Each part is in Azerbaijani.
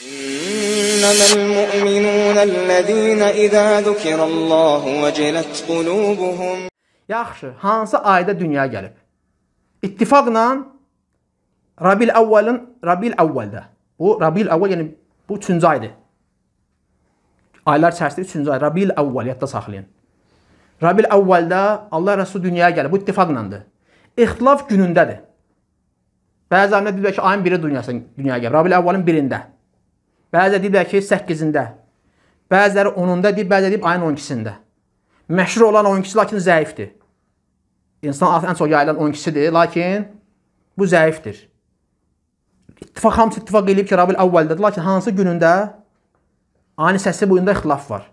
إنما المؤمنون الذين إذا ذكر الله وجلت قلوبهم Yaxşı, hansı ayda dünyaya gəlib? İttifaqla Rabil Əvvəlin Rabil Əvvəldə. Bu Rabil Əvvəl, yəni bu 3-cü aydır. Aylar çərçivəsində 3-cü ay Rabil Əvvəl yadda saxlayın. Rabil Əvvəldə Allah Rəsulu dünyaya gəlib. Bu ittifaqlandır. İxtilaf günündədir. Bəzilərində deyirlər ki, ayın 1-i dünyasına dünyaya gəlib. Rabil Əvvəlin 1-ində. Bəziləri deyiblər ki, 8-də. Bəziləri 10-da deyib, bəziləri deyib ayın 12-sində. Məşhur olan 12-si lakin zəifdir. İnsan ən çox yayılan 12-sidir, lakin bu zəifdir. İttifaq hamısı ittifaq eləyib ki, Rabiul Əvvəldədir, lakin hansı günündə ani səsi boyunda ixtilaf var.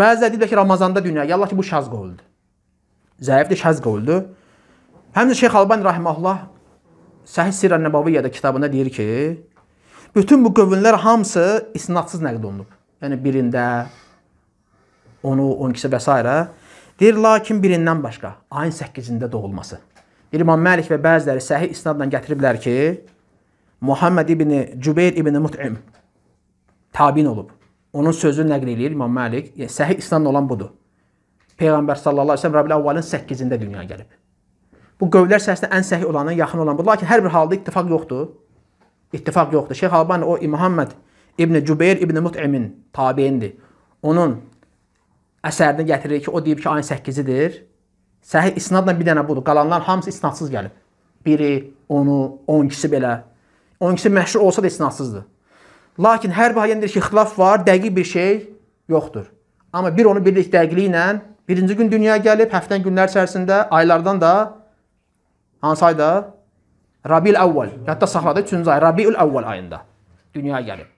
Bəziləri deyiblər ki, Ramazanda dünya, yallah ki, bu şaz qovuldur. Zəifdir, şaz qovuldur. Həmdə Şeyx Albani Rahimahullah Səhih Sirr-i Nəbaviyyədə kitabında deyir ki, bütün bu qövünlər hamısı isnadsız nəql olunub. Yəni birində 10-u, 12-si və s. Deyir, lakin birindən başqa ayın 8-də doğulması. Bir İmam Məlik və bəziləri səhih isnadla gətiriblər ki, Muhammed ibn Cübeyr ibn Mut'im təbin olub. Onun sözü nəql eləyir İmam Məlik. Yəni səhih isnadla olan budur. Peyğəmbər sallallahu əleyhi və səlləm Rəbiul Əvvəlin 8-də dünyaya gəlib. Bu qövlər səhihdə ən səhih olanı yaxın olan budur. Lakin hər bir halda ittifaq yoxdur ittifak yoktu. Şeyh Albani o Muhammed İbn Cübeyr İbn Mut'imin tabiyindir. Onun əsərini gətirir ki, o deyib ki, ayın 8-idir. Səhih isnadla bir dənə budur. Qalanlar hamısı isnadsız gəlib. Biri, onu, 12-si belə. 12-si məşhur olsa da isnadsızdır. Lakin hər bir hayəndə ki, xilaf var, dəqiq bir şey yoxdur. Amma bir onu birlik dəqiqliyi ilə birinci gün dünyaya gəlib, həftən günlər içərisində, aylardan da hansı ayda? Rabiul Əvvəl. Hətta saxladı 3-cü ay. Rabiul Əvvəl ayında dünyaya gəlib.